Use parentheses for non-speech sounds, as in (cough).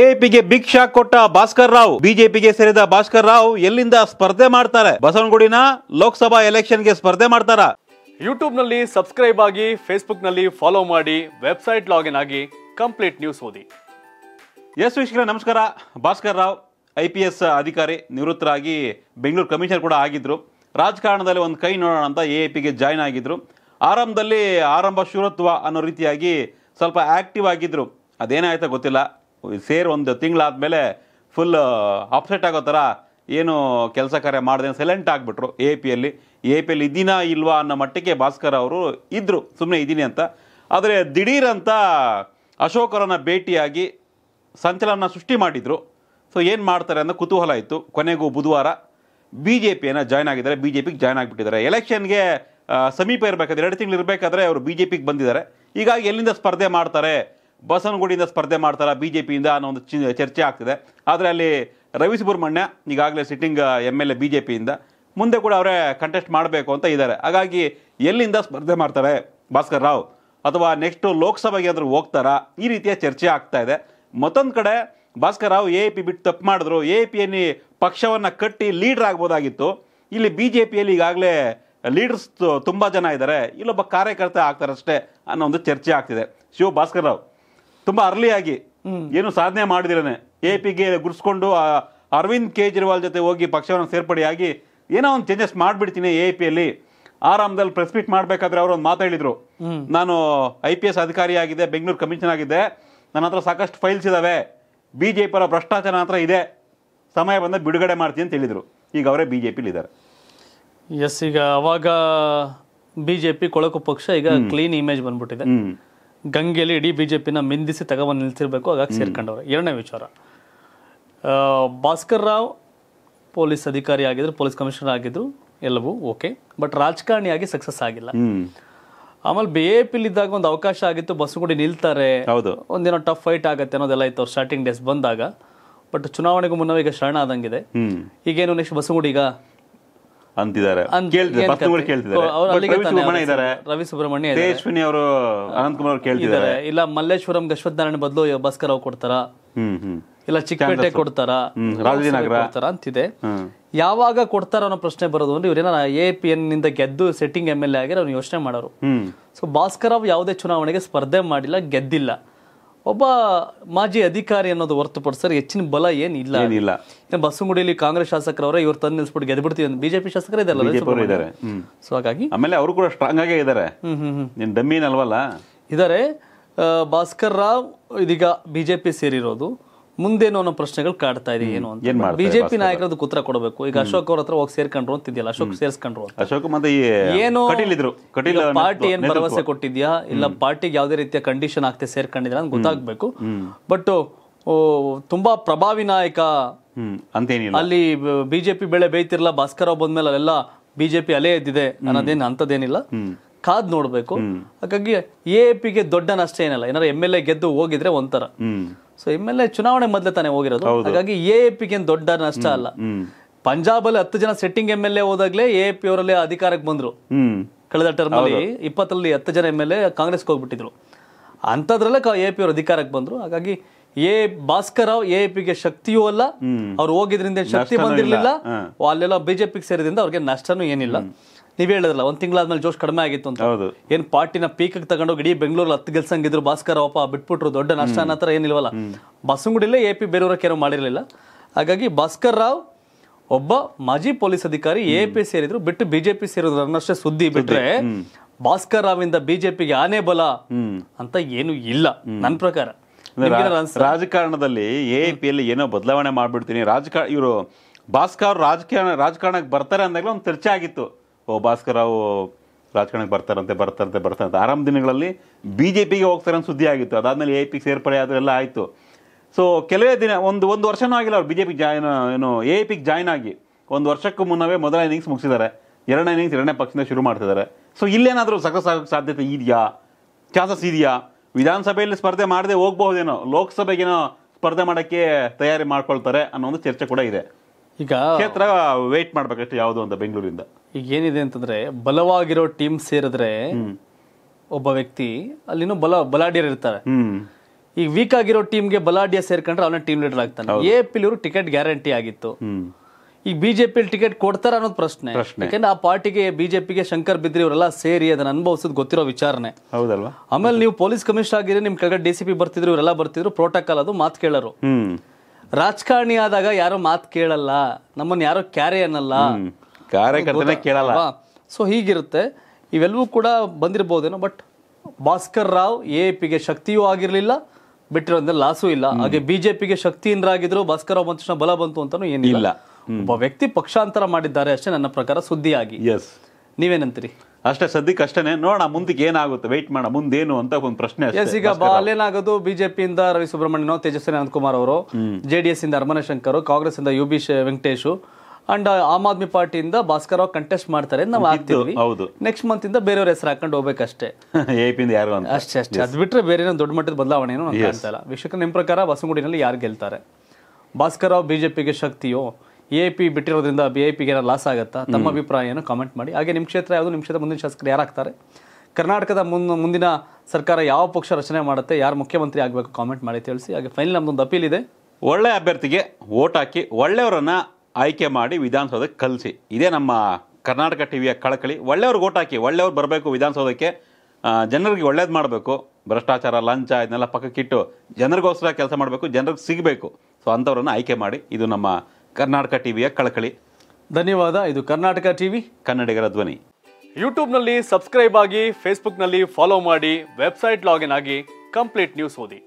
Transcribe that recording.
ಎಪಿಗೆ big shock ಕೊಟ್ಟ ಭಾಸ್ಕರ್ ರಾವ್ ಬಿಜೆಪಿಗೆ ಸೇರಿದ ಭಾಸ್ಕರ್ ರಾವ್ ಎಲ್ಲಿಂದ ಸ್ಪರ್ಧೆ ಮಾಡ್ತಾರೆ ಬಸವನಗುಡಿನ ಲೋಕಸಭಾ ಗೆ ಸ್ಪರ್ಧೆ ಮಾಡ್ತಾರ ನಲ್ಲಿ ಸಬ್ಸ್ಕ್ರೈಬ್ ಆಗಿ ನಲ್ಲಿ ಫಾಲೋ ಮಾಡಿ ವೆಬ್ಸೈಟ್ ಲಾಗಿನ್ ಆಗಿ ಕಂಪ್ಲೀಟ್ ನ್ಯೂಸ್ ಓದಿ ಎಸ್ ವಿಶ್ವ ನಮಸ್ಕಾರ Bhaskar Rao I P S ಅಧಿಕಾರಿ ನಿವೃತ್ತರಾಗಿ ಬೆಂಗಳೂರು ಕಮಿಷನರ್ ಕೂಡ ಆಗಿದ್ರು ರಾಜಕಾರಣದಲ್ಲಿ ಒಂದು ಕೈ ನೋಡೋಣ ಅಂತ ಎ ಎ ಪಿಗೆ ಜಾಯ್ನ್ ಆಗಿದ್ದರು ಆರಂಭದಲ್ಲಿ ಆರಂಭ ಶೂರತ್ವ ಅನ್ನೋ ರೀತಿಯಾಗಿ ಸ್ವಲ್ಪ ಆ್ಯಕ್ಟಿವ್ ಆಗಿದ್ರು ಅದೇನಾಯ್ತಾ ಗೊತ್ತಿಲ್ಲ ಸೇರಿ ಒಂದು ತಿಂಗಳಾದಮೇಲೆ ಫುಲ್ ಅಪ್ಸೆಟ್ ಆಗೋ ಥರ ಏನು ಕೆಲಸ ಕಾರ್ಯ ಮಾಡಿದೆ ಸೈಲೆಂಟ್ ಆಗಿಬಿಟ್ರು ಎ ಪಿ ಯಲ್ಲಿ ಎ ಪಿ ಯಲ್ಲಿ ಇದ್ದೀನಾ ಇಲ್ವಾ ಅನ್ನೋ ಮಟ್ಟಿಗೆ ಭಾಸ್ಕರ್ ಅವರು ಇದ್ದರು ಸುಮ್ಮನೆ ಇದ್ದೀನಿ ಅಂತ ಆದರೆ ದಿಢೀರಂತ ಅಶೋಕರನ್ನ ಭೇಟಿಯಾಗಿ ಸಂಚಲನ ಸೃಷ್ಟಿ ಮಾಡಿದರು ಸೊ ಏನು ಮಾಡ್ತಾರೆ ಅನ್ನೋ ಕುತೂಹಲ ಇತ್ತು ಕೊನೆಗೂ ಬುಧವಾರ ಬಿ ಜೆ ಪಿಯನ್ನು ಜಾಯ್ನ್ ಆಗಿದ್ದಾರೆ ಬಿ ಜೆ ಪಿಗೆ ಜಾಯ್ನ್ ಆಗಿಬಿಟ್ಟಿದ್ದಾರೆ ಎಲೆಕ್ಷನ್ಗೆ ಸಮೀಪ ಇರಬೇಕಾದ್ರೆ ಎರಡು ತಿಂಗಳು ಇರಬೇಕಾದ್ರೆ ಅವರು ಬಿ ಜೆ ಪಿಗೆ ಬಂದಿದ್ದಾರೆ ಹೀಗಾಗಿ ಎಲ್ಲಿಂದ ಸ್ಪರ್ಧೆ ಮಾಡ್ತಾರೆ ಬಸವನಗುಡಿಯಿಂದ ಸ್ಪರ್ಧೆ ಮಾಡ್ತಾರ ಬಿ ಜೆ ಪಿಯಿಂದ ಅನ್ನೋ ಒಂದು ಚಿ ಚರ್ಚೆ ಆಗ್ತಿದೆ ಆದರೆ ಅಲ್ಲಿ ರವಿ ಸುಬ್ರಹ್ಮಣ್ಯ ಈಗಾಗಲೇ sitting M L A B J ಪಿಯಿಂದ ಮುಂದೆ ಕೂಡ ಅವರೇ ಕಂಟೆಸ್ಟ್ ಮಾಡಬೇಕು ಅಂತ ಇದ್ದಾರೆ ಹಾಗಾಗಿ ಎಲ್ಲಿಂದ ಸ್ಪರ್ಧೆ ಮಾಡ್ತಾರೆ ಭಾಸ್ಕರ್ ರಾವ್ ಅಥವಾ ನೆಕ್ಸ್ಟು ಲೋಕಸಭೆಗೆ ಆದರೂ ಹೋಗ್ತಾರಾ ಈ ರೀತಿಯ ಚರ್ಚೆ ಆಗ್ತಾ ಇದೆ ಮತ್ತೊಂದು ಕಡೆ ಭಾಸ್ಕರ್ ರಾವ್ ಎ ಪಿ ಬಿಟ್ಟು ತಪ್ಪು ಮಾಡಿದ್ರು ಎ ಪಿಯಲ್ಲಿ ಪಕ್ಷವನ್ನು ಕಟ್ಟಿ ಲೀಡರ್ ಆಗ್ಬೋದಾಗಿತ್ತು ಇಲ್ಲಿ ಬಿ ಜೆ ಪಿಯಲ್ಲಿ ಈಗಾಗಲೇ ಲೀಡರ್ಸ್ ತುಂಬ ಜನ ಇದ್ದಾರೆ ಇಲ್ಲೊಬ್ಬ ಕಾರ್ಯಕರ್ತ ಆಗ್ತಾರಷ್ಟೇ ಅನ್ನೋ ಒಂದು ಚರ್ಚೆ ಆಗ್ತಿದೆ ಶಿವ ಭಾಸ್ಕರ್ ರಾವ್ ತುಂಬಾ ಆಗಿ ಏನು ಸಾಧನೆ ಮಾಡಿದಿರೇನೆ ಎ ಪಿಗೆ ಗುರ್ಸ್ಕೊಂಡು ಅರವಿಂದ್ ಕೇಜ್ರಿವಾಲ್ ಜೊತೆ ಹೋಗಿ ಪಕ್ಷವನ್ನು ಸೇರ್ಪಡೆಯಾಗಿ ಏನೋ ಒಂದು ಚೇಂಜಸ್ ಮಾಡಿಬಿಡ್ತೀನಿ ಎ ಪಿಯಲ್ಲಿ ಆರಾಮದಲ್ಲಿ ಪ್ರೆಸ್ ಮೀಟ್ ಮಾಡಬೇಕಾದ್ರೆ ಅವರು ಒಂದು ಮಾತು ಹೇಳಿದರು ನಾನು ಐ ಪಿ ಎಸ್ ಅಧಿಕಾರಿ ಆಗಿದೆ ಬೆಂಗಳೂರು ಕಮಿಷನ್ ಆಗಿದೆ ನನ್ನ ಹತ್ರ ಸಾಕಷ್ಟು ಫೈಲ್ಸ್ ಇದ್ದಾವೆ ಬಿ ಜೆ ಪಿಯವರ ಭ್ರಷ್ಟಾಚಾರ ಹತ್ರ ಇದೆ ಸಮಯ ಬಂದ ಬಿಡುಗಡೆ ಮಾಡ್ತೀನಿ ಅಂತ ಹೇಳಿದರು ಈಗ ಅವರೇ ಬಿ ಜೆ ಇದ್ದಾರೆ ಎಸ್ ಈಗ ಅವಾಗ ಬಿ ಜೆ ಪಿ ಕೊಳಕು ಪಕ್ಷ ಈಗ ಕ್ಲೀನ್ ಇಮೇಜ್ ಬಂದ್ಬಿಟ್ಟಿದೆ ಗಂಗೆಯಲ್ಲಿ ಇಡೀ ಬಿ ಜೆ ಪಿನ ಮಿಂದಿಸಿ ತಗೊಂಡು ನಿಲ್ತಿರ್ಬೇಕು ಹಾಗಾಗಿ ಸೇರ್ಕೊಂಡವ್ರು ಎರಡನೇ ವಿಚಾರ ಭಾಸ್ಕರ್ ರಾವ್ ಪೊಲೀಸ್ ಅಧಿಕಾರಿ ಆಗಿದ್ರು ಪೊಲೀಸ್ ಕಮಿಷನರ್ ಆಗಿದ್ರು ಎಲ್ಲವೂ ಓಕೆ ಬಟ್ ರಾಜಕಾರಣಿಯಾಗಿ ಸಕ್ಸಸ್ ಆಗಿಲ್ಲ ಆಮೇಲೆ ಬಿ ಎ ಇದ್ದಾಗ ಒಂದು ಅವಕಾಶ ಆಗಿತ್ತು ಬಸಗುಡಿ ನಿಲ್ತಾರೆ ಹೌದು ಒಂದೇನೋ ಟಫ್ ಫೈಟ್ ಆಗುತ್ತೆ ಅನ್ನೋದೆಲ್ಲ ಇತ್ತು ಅವ್ರು ಸ್ಟಾರ್ಟಿಂಗ್ ಡೇಸ್ ಬಂದಾಗ ಬಟ್ ಚುನಾವಣೆಗೂ ಮುನ್ನವೇ ಈಗ ಶರಣ ಆದಂಗಿದೆ ಈಗೇನು ನೆಕ್ಸ್ಟ್ ಈಗ ಅಂತಿದ್ದಾರೆ ರವಿ ಸುಬ್ರಹ್ಮಣ್ಯ ತೇಜಸ್ವಿನಿ ಅವರು ಅನಂತ್ ಕುಮಾರ್ ಕೇಳ್ತಿದ್ದಾರೆ ಇಲ್ಲ ಮಲ್ಲೇಶ್ವರಂ ಅಶ್ವತ್ಥನಾರಾಯಣ ಬದಲು ಭಾಸ್ಕರ್ ರಾವ್ ಕೊಡ್ತಾರ ಇಲ್ಲ ಚಿಕ್ಕಪೇಟೆ ಕೊಡ್ತಾರ ಕೊಡ್ತಾರ ಅಂತಿದೆ ಯಾವಾಗ ಕೊಡ್ತಾರ ಅನ್ನೋ ಪ್ರಶ್ನೆ ಬರೋದು ಅಂದ್ರೆ ಇವ್ರೇನ ಎ ಪಿ ಎನ್ ನಿಂದ ಗೆದ್ದು ಸೆಟ್ಟಿಂಗ್ ಎಂ ಎಲ್ ಎ ಆಗಿ ಯೋಚನೆ ಮಾಡೋರು ಸೊ ಭಾಸ್ಕರ್ ರಾವ್ ಯಾವುದೇ ಚುನಾವಣೆಗೆ ಸ್ಪರ್ಧೆ ಮಾಡಿಲ್ಲ ಗೆದ್ದಿಲ್ಲ ಒಬ್ಬ ಮಾಜಿ ಅಧಿಕಾರಿ ಅನ್ನೋದು ಹೊರತುಪಡಿಸಿದ್ರೆ ಹೆಚ್ಚಿನ ಬಲ ಏನಿಲ್ಲ ಏನಿಲ್ಲ ಬಸವಗುಡಿಯಲ್ಲಿ ಕಾಂಗ್ರೆಸ್ ಶಾಸಕರವರ ಇವ್ರು ತಂದು ನಿಲ್ಸ್ಬಿಟ್ಟು ಅಂತ ಬಿಜೆಪಿ ಶಾಸಕರೇ ಇದ್ದಾರೆ ಸೊ ಹಾಗಾಗಿ ಆಮೇಲೆ ಅವರು ಕೂಡ ಸ್ಟ್ರಾಂಗ್ ಆಗೇ ಇದ್ದಾರೆ ಹ್ಮ್ ಡಮ್ಮೀನ್ ಅಲ್ವಲ್ಲ ಇದಾರೆ ಭಾಸ್ಕರ್ ರಾವ್ ಇದೀಗ ಬಿಜೆಪಿ ಸೇರಿರೋದು ಮುಂದೇನು ಅನ್ನೋ ಪ್ರಶ್ನೆಗಳು ಕಾಡ್ತಾ ಇದೆ ಏನು ಅಂತ ಬಿಜೆಪಿ ನಾಯಕರದ್ದು ಉತ್ತರ ಕೊಡಬೇಕು ಈಗ ಅಶೋಕ್ ಅವ್ರ ಹತ್ರ ಹೋಗಿ ಸೇರ್ಕೊಂಡ್ರು ಅಂತಿದ್ಯಲ್ಲ ಅಶೋಕ್ ಸೇರ್ಸ್ಕೊಂಡ್ರು ಅಶೋಕ್ ಮತ್ತೆ ಏನು ಪಾರ್ಟಿ ಏನ್ ಭರವಸೆ ಕೊಟ್ಟಿದ್ಯಾ ಇಲ್ಲ ಪಾರ್ಟಿಗೆ ಯಾವ್ದೇ ರೀತಿಯ ಕಂಡೀಷನ್ ಆಗ್ತೆ ಸೇರ್ಕೊಂಡಿದ್ಯಾ ಅಂತ ಗೊತ್ತಾಗ್ಬೇಕು ಬಟ್ ತುಂಬಾ ಪ್ರಭಾವಿ ನಾಯಕ ಅಲ್ಲಿ ಬಿಜೆಪಿ ಬೆಳೆ ಬೇಯ್ತಿರ್ಲ ಭಾಸ್ಕರ್ ಬಂದ್ಮೇಲೆ ಅಲ್ಲೆಲ್ಲ ಬಿಜೆಪಿ ಅಲೆ ಎದ್ದಿದೆ ಅನ್ನೋದೇನು ಅಂತದೇನಿಲ್ಲ ಕಾದ್ ನೋಡ್ಬೇಕು ಹಾಗಾಗಿ ಎ ಪಿಗೆ ದೊಡ್ಡ ನಷ್ಟ ಏನಲ್ಲ ಏನಾರ ಎಮ್ ಎಲ್ ಎ ಗೆದ್ದು ಹೋಗಿದ್ರೆ ಒಂಥರ ಸೊ ಎಮ್ ಎಲ್ ಎ ಚುನಾವಣೆ ಮೊದಲೇ ತಾನೇ ಹೋಗಿರೋದು ಹಾಗಾಗಿ ಎ ಎ ಪಿಗೆ ದೊಡ್ಡ ನಷ್ಟ ಅಲ್ಲ ಅಲ್ಲಿ ಹತ್ತು ಜನ ಸೆಟ್ಟಿಂಗ್ ಎಮ್ ಎಲ್ ಎ ಹೋದಾಗ್ಲೆ ಎ ಪಿ ಅವರಲ್ಲಿ ಅಧಿಕಾರಕ್ಕೆ ಬಂದ್ರು ಕಳೆದ ಟರ್ಮಲ್ಲಿ ಇಪ್ಪತ್ತರಲ್ಲಿ ಹತ್ತು ಜನ ಎಮ್ ಎಲ್ ಎ ಕಾಂಗ್ರೆಸ್ಗೆ ಹೋಗ್ಬಿಟ್ಟಿದ್ರು ಅಂಥದ್ರಲ್ಲೇ ಎ ಪಿ ಅವರು ಅಧಿಕಾರಕ್ಕೆ ಬಂದ್ರು ಹಾಗಾಗಿ ಎ ರಾವ್ ಎ ಪಿಗೆ ಶಕ್ತಿಯೂ ಅಲ್ಲ ಅವ್ರು ಹೋಗಿದ್ರಿಂದ ಶಕ್ತಿ ಬಂದಿರಲಿಲ್ಲ ಅಲ್ಲೆಲ್ಲ ಬಿಜೆಪಿ ಸೇರಿದ್ರಿಂದ ಅವ್ರಿಗೆ ನಷ್ಟನೂ ಏನಿಲ್ಲ ನೀವ್ ಹೇಳಿದ್ರಲ್ಲ ಒಂದ್ ತಿಂಗಳಾದ್ಮೇಲೆ ಜೋಶ್ ಕಡಿಮೆ ಆಗಿತ್ತು ಅಂತ ಏನ್ ಪಾರ್ಟಿನ ಪೀಕ್ ತಗೊಂಡೋಗಿ ಇಡೀ ಬೆಂಗಳೂರು ಹತ್ತು ಗೆಲ್ಸಂಗಿದ್ರು ಭಾಸ್ಕರ್ ಅವಪ್ಪ ಬಿಟ್ಬಿಟ್ರು ದೊಡ್ಡ ನಷ್ಟ ಅನ್ನೋ ಏನಿಲ್ಲ ಏನಿಲ್ವಲ್ಲ ಎಪಿ ಎ ಪಿ ಬೇರೆಯವರ ಏನೋ ಮಾಡಿರಲಿಲ್ಲ ಹಾಗಾಗಿ ಭಾಸ್ಕರ್ ರಾವ್ ಒಬ್ಬ ಮಾಜಿ ಪೊಲೀಸ್ ಅಧಿಕಾರಿ ಎ ಪಿ ಸೇರಿದ್ರು ಬಿಟ್ಟು ಬಿಜೆಪಿ ಸೇರಿದ್ರು ಅನ್ನಷ್ಟೇ ಸುದ್ದಿ ಬಿಟ್ರೆ ಭಾಸ್ಕರ್ ರಾವ್ ಇಂದ ಬಿಜೆಪಿಗೆ ಆನೆ ಬಲ ಅಂತ ಏನು ಇಲ್ಲ ನನ್ನ ಪ್ರಕಾರ ರಾಜಕಾರಣದಲ್ಲಿ ಎ ಪಿ ಪಿಯಲ್ಲಿ ಏನೋ ಬದಲಾವಣೆ ಮಾಡ್ಬಿಡ್ತೀನಿ ರಾಜಕಾರಣ ಇವರು ಭಾಸ್ಕರ್ ರಾಜಕಾರಣ ರಾಜಕಾರಣಕ್ಕೆ ಬರ್ತಾರೆ ಅಂದಾಗ ಒಂದು ಚರ್ಚೆ ಆಗಿತ್ತು ಓ ಭಾಸ್ಕರ್ ರಾವು ರಾಜಕಾರಣಕ್ಕೆ ಬರ್ತಾರಂತೆ ಬರ್ತಾರಂತೆ ಬರ್ತಾರಂತೆ ಆರಂಭ ದಿನಗಳಲ್ಲಿ ಬಿ ಜೆ ಪಿಗೆ ಹೋಗ್ತಾರೆ ಅಂತ ಸುದ್ದಿ ಆಗಿತ್ತು ಅದಾದಮೇಲೆ ಎ ಪಿಗೆ ಸೇರ್ಪಡೆ ಆದರೂ ಎಲ್ಲ ಆಯಿತು ಸೊ ಕೆಲವೇ ದಿನ ಒಂದು ಒಂದು ವರ್ಷನೂ ಆಗಿಲ್ಲ ಅವ್ರು ಬಿ ಜೆ ಪಿಗೆ ಜಾಯ್ನ್ ಏನು ಎ ಪಿಗೆ ಜಾಯ್ನ್ ಆಗಿ ಒಂದು ವರ್ಷಕ್ಕೂ ಮುನ್ನವೇ ಮೊದಲ ಇನ್ನಿಂಗ್ಸ್ ಮುಗಿಸಿದ್ದಾರೆ ಎರಡನೇ ಇನ್ನಿಂಗ್ಸ್ ಎರಡನೇ ಪಕ್ಷದಿಂದ ಶುರು ಮಾಡ್ತಿದ್ದಾರೆ ಸೊ ಇಲ್ಲೇನಾದರೂ ಸಕ್ಸಸ್ ಆಗೋಕ್ಕೆ ಸಾಧ್ಯತೆ ಇದೆಯಾ ಚಾನ್ಸಸ್ ಇದೆಯಾ ವಿಧಾನಸಭೆಯಲ್ಲಿ ಸ್ಪರ್ಧೆ ಮಾಡದೆ ಹೋಗಬಹುದೇನೋ ಲೋಕಸಭೆಗೇನೋ ಸ್ಪರ್ಧೆ ಮಾಡೋಕ್ಕೆ ತಯಾರಿ ಮಾಡ್ಕೊಳ್ತಾರೆ ಅನ್ನೋ ಒಂದು ಚರ್ಚೆ ಕೂಡ ಇದೆ ಈಗ ಕ್ಷೇತ್ರ ವೇಟ್ ಮಾಡ್ಬೇಕಷ್ಟು ಯಾವುದು ಅಂತ ಬೆಂಗಳೂರಿಂದ ಈಗ ಏನಿದೆ ಅಂತಂದ್ರೆ ಬಲವಾಗಿರೋ ಟೀಮ್ ಸೇರಿದ್ರೆ ಒಬ್ಬ ವ್ಯಕ್ತಿ ಅಲ್ಲಿನೂ ಬಲ ಬಲಾಢ್ಯರ್ ಇರ್ತಾರೆ ಈಗ ವೀಕ್ ಆಗಿರೋ ಟೀಮ್ಗೆ ಬಲಾಢ್ಯ ಸೇರ್ಕೊಂಡ್ರೆ ಅವನ ಟೀಮ್ ಲೀಡರ್ ಆಗ್ತಾನೆ ಎ ಪಿ ಇವರು ಟಿಕೆಟ್ ಗ್ಯಾರಂಟಿ ಆಗಿತ್ತು ಈಗ ಬಿಜೆಪಿ ಟಿಕೆಟ್ ಕೊಡ್ತಾರ ಅನ್ನೋದು ಪ್ರಶ್ನೆ ಯಾಕಂದ್ರೆ ಆ ಪಾರ್ಟಿಗೆ ಬಿಜೆಪಿಗೆ ಶಂಕರ್ ಬಿದ್ರಿ ಇವರೆಲ್ಲ ಸೇರಿ ಅದನ್ನ ಅನುಭವಿಸೋದು ಗೊತ್ತಿರೋ ವಿಚಾರನೆ ಹೌದಲ್ವಾ ಆಮೇಲೆ ನೀವು ಪೊಲೀಸ್ ಕಮಿಷನರ್ ಆಗಿದ್ರೆ ನಿಮ್ ಕೆಳಗಡೆ ಡಿ ಸಿ ಪಿ ಬರ್ತಿದ್ರು ಇವರೆಲ್ಲ ಬರ್ತಿದ್ರು ಪ್ರೋಟೋಕಾಲ್ ಅದು ಮಾತು ಕೇಳರು ರಾಜಕಾರಣಿ ಆದಾಗ ಯಾರೋ ಮಾತು ಕೇಳಲ್ಲ ನಮ್ಮನ್ನ ಯಾರೋ ಕ್ಯಾರೆ ಅನ್ನಲ್ಲ ಕೇಳಲ್ಲ ಸೊ ಹೀಗಿರುತ್ತೆ ಇವೆಲ್ಲವೂ ಕೂಡ ಬಂದಿರಬಹುದೇನೋ ಬಟ್ ಭಾಸ್ಕರ್ ರಾವ್ ಎ ಪಿಗೆ ಶಕ್ತಿಯೂ ಆಗಿರಲಿಲ್ಲ ಬಿಟ್ಟಿರೋದ್ರಲ್ಲಿ ಲಾಸು ಇಲ್ಲ ಹಾಗೆ ಬಿಜೆಪಿಗೆ ಆಗಿದ್ರು ಭಾಸ್ಕರ್ ರಾವ್ ಬಂದ ಬಲ ಬಂತು ಅಂತಾನು ಏನಿಲ್ಲ ಒಬ್ಬ ವ್ಯಕ್ತಿ ಪಕ್ಷಾಂತರ ಮಾಡಿದ್ದಾರೆ ಅಷ್ಟೇ ನನ್ನ ಪ್ರಕಾರ ಸುದ್ದಿಯಾಗಿ ಎಸ್ ನೀವೇನಂತೀರಿ ಅಷ್ಟೇ ಸದ್ಯಕ್ಕೆ ಅಷ್ಟೇನೆ ನೋಡ ಮುಂದಕ್ಕೆ ಏನಾಗುತ್ತೆ ವೆಯ್ಟ್ ಮಾಡೋಣ ಮುಂದೇನು ಅಂತ ಒಂದು ಪ್ರಶ್ನೆ ಈಗ ಅಲ್ಲೇನಾಗೋದು ಬಿಜೆಪಿಯಿಂದ ರವಿ ಸುಬ್ರಹ್ಮಣ್ಯನೋ ತೇಜಸ್ವಿ ಅನಂತಕುಮಾರ್ ಅವರು ಜೆ ಡಿ ಎಸ್ ಇಂದ ಅರಮನೆ ಶಂಕರ್ ಕಾಂಗ್ರೆಸ್ ಇಂದ U B Venkatesh and Aam Aadmi ಪಾರ್ಟಿಯಿಂದ ಭಾಸ್ಕರ್ ಕಂಟೆಸ್ಟ್ ಮಾಡ್ತಾರೆ ನಾವು ಹೌದು ನೆಕ್ಸ್ಟ್ ಮಂತ್ ಇಂದ ಬೇರೆಯವ್ರ ಹೆಸರು ಹಾಕೊಂಡು ಹೋಗ್ಬೇಕಷ್ಟೇ (laughs) ಯಾರು ಅಂತ ಅಷ್ಟೇ ಅಷ್ಟೇ ಅದು ಬಿಟ್ಟರೆ ಬೇರೆ ದೊಡ್ಡ ಮಟ್ಟದ ಬದಲಾವಣೆ ಏನು ಕಾಣ್ತಾ ಇಲ್ಲ ವಿಶ್ವಕ್ಕೆ ನಿಮ್ಮ ಪ್ರಕಾರ ಬಸವಗುಡಿನಲ್ಲಿ ಯಾರು ಗೆಲ್ತಾರೆ ಭಾಸ್ಕರ್ ರಾವ್ ಬಿಜೆಪಿಗೆ ಶಕ್ತಿಯೋ ಎ ಪಿ ಬಿಟ್ಟಿರೋದ್ರಿಂದ ಬಿ ಐ ಪಿಗೆ ಲಾಸ್ ಆಗುತ್ತಾ ತಮ್ಮ ಅಭಿಪ್ರಾಯನ ಕಾಮೆಂಟ್ ಮಾಡಿ ಹಾಗೆ ನಿಮ್ಮ ಕ್ಷೇತ್ರ ಯಾವುದು ನಿಮ್ಮ ಕ್ಷೇತ್ರ ಮುಂದಿನ ಶಾಸಕರು ಯಾರಾಗ್ತಾರೆ ಕರ್ನಾಟಕದ ಮುನ್ನ ಮುಂದಿನ ಸರ್ಕಾರ ಯಾವ ಪಕ್ಷ ರಚನೆ ಮಾಡುತ್ತೆ ಯಾರು ಮುಖ್ಯಮಂತ್ರಿ ಆಗಬೇಕು ಕಾಮೆಂಟ್ ಮಾಡಿ ತಿಳಿಸಿ ಹಾಗೆ ಫೈನಲ್ ನಮ್ಮದೊಂದು ಅಪೀಲ್ ಇದೆ ಒಳ್ಳೆ ಅಭ್ಯರ್ಥಿಗೆ ಓಟ್ ಹಾಕಿ ಒಳ್ಳೆಯವರನ್ನು ಆಯ್ಕೆ ಮಾಡಿ ವಿಧಾನಸೌಧಕ್ಕೆ ಕಲಿಸಿ ಇದೇ ನಮ್ಮ ಕರ್ನಾಟಕ ಟಿ ವಿಯ ಕಳಕಳಿ ಒಳ್ಳೆಯವ್ರಿಗೆ ಓಟ್ ಹಾಕಿ ಒಳ್ಳೆಯವ್ರು ಬರಬೇಕು ವಿಧಾನಸೌಧಕ್ಕೆ ಜನರಿಗೆ ಒಳ್ಳೇದು ಮಾಡಬೇಕು ಭ್ರಷ್ಟಾಚಾರ ಲಂಚ ಇದನ್ನೆಲ್ಲ ಪಕ್ಕಕ್ಕಿಟ್ಟು ಜನರಿಗೋಸ್ಕರ ಕೆಲಸ ಮಾಡಬೇಕು ಜನರಿಗೆ ಸಿಗಬೇಕು ಸೊ ಅಂಥವ್ರನ್ನು ಆಯ್ಕೆ ಮಾಡಿ ಇದು ನಮ್ಮ ಕರ್ನಾಟಕ ಟಿವಿಯ ಕಳಕಳಿ ಧನ್ಯವಾದ ಇದು ಕರ್ನಾಟಕ ಟಿವಿ ಕನ್ನಡಿಗರ ಧ್ವನಿ ಯೂಟ್ಯೂಬ್ನಲ್ಲಿ ಸಬ್ಸ್ಕ್ರೈಬ್ ಆಗಿ ಫೇಸ್ಬುಕ್ನಲ್ಲಿ ಫಾಲೋ ಮಾಡಿ ವೆಬ್ಸೈಟ್ ಲಾಗಿನ್ ಆಗಿ ಕಂಪ್ಲೀಟ್ ನ್ಯೂಸ್ ಓದಿ